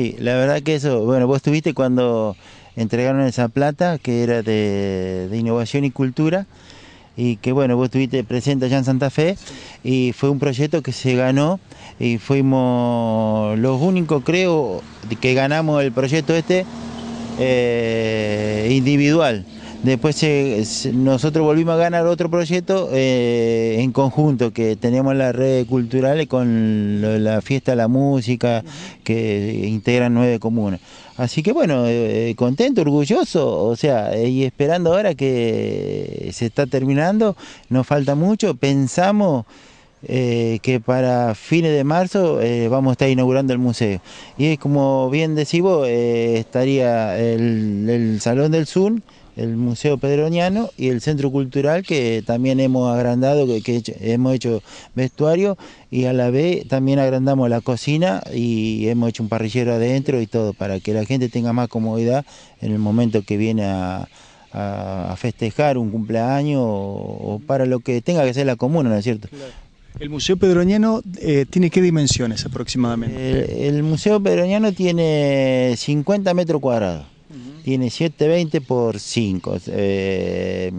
Sí, la verdad que eso, bueno, vos estuviste cuando entregaron esa plata que era de, innovación y cultura y que bueno, vos estuviste presente allá en Santa Fe y fue un proyecto que se ganó y fuimos los únicos creo que ganamos el proyecto este eh, individual. Después eh, nosotros volvimos a ganar otro proyecto eh, en conjunto, que tenemos las redes culturales con la fiesta, de la música, que integran nueve comunas. Así que bueno, eh, contento, orgulloso, o sea, y esperando ahora que se está terminando, nos falta mucho, pensamos... que para fines de marzo vamos a estar inaugurando el museo. Y es como bien decimos, estaría el, Salón del Zoom el Museo Pedroñano y el Centro Cultural que también hemos agrandado, que, hemos hecho vestuario y a la vez también agrandamos la cocina y hemos hecho un parrillero adentro y todo para que la gente tenga más comodidad en el momento que viene a, festejar un cumpleaños o, para lo que tenga que ser la comuna, ¿no es cierto? ¿El Museo Pedroñano eh, tiene qué dimensiones aproximadamente? El, el Museo Pedroñano tiene 50 metros cuadrados tiene 720 por 5. Eh,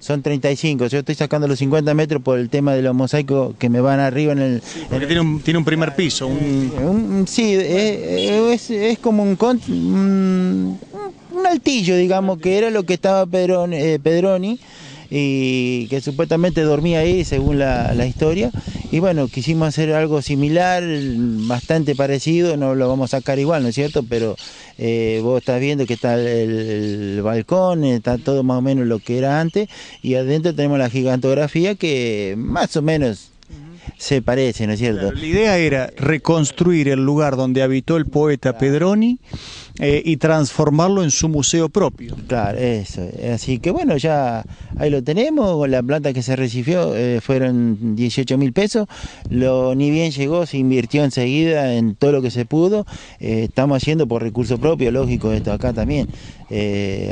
son 35, yo estoy sacando los 50 metros por el tema de los mosaicos que me van arriba en el... tiene, un, primer piso, eh, sí, eh, es, como un, un, altillo, digamos, que era lo que estaba Pedroni, Pedroni y que supuestamente dormía ahí, según la, la historia. Y bueno, quisimos hacer algo similar, bastante parecido, no lo vamos a sacar igual, ¿no es cierto? Pero eh, vos estás viendo que está el, balcón, está todo más o menos lo que era antes, y adentro tenemos la gigantografía que más o menos se parece, ¿no es cierto? la idea era reconstruir el lugar donde habitó el poeta Pedroni eh, y transformarlo en su museo propio. Claro, eso. Así que bueno, ya ahí lo tenemos. La planta que se recibió eh, fueron 18 mil pesos. Lo ni bien llegó, se invirtió enseguida en todo lo que se pudo. Eh, estamos haciendo por recursos propios, lógico, esto acá también.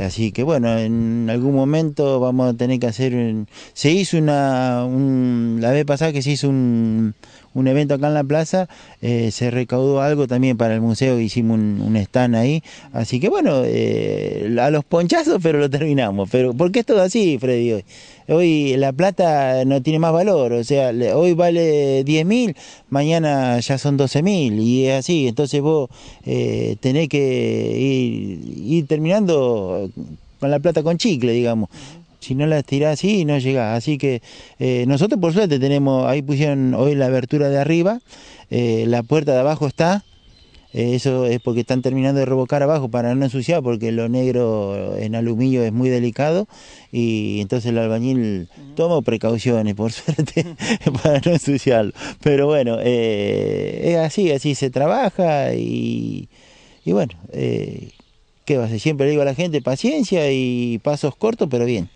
así que bueno, en algún momento vamos a tener que hacer. Un... Se hizo una. La vez pasada que se hizo un un evento acá en la plaza, eh, se recaudó algo también para el museo, hicimos un, stand ahí, así que bueno, eh, a los ponchazos, pero lo terminamos, pero porque es todo así, Freddy, hoy? la plata no tiene más valor, o sea, hoy vale 10.000, mil, mañana ya son 12.000, mil y es así, entonces vos eh, tenés que ir terminando con la plata con chicle, digamos si no las tirás así no llega. Así que eh, nosotros por suerte tenemos, ahí pusieron hoy la abertura de arriba, eh, la puerta de abajo está, eh, eso es porque están terminando de revocar abajo para no ensuciar porque lo negro en aluminio es muy delicado y entonces el albañil toma precauciones por suerte para no ensuciarlo. Pero bueno, es así, así se trabaja y, y bueno. ¿Qué va Siempre le digo a la gente paciencia y pasos cortos, pero bien.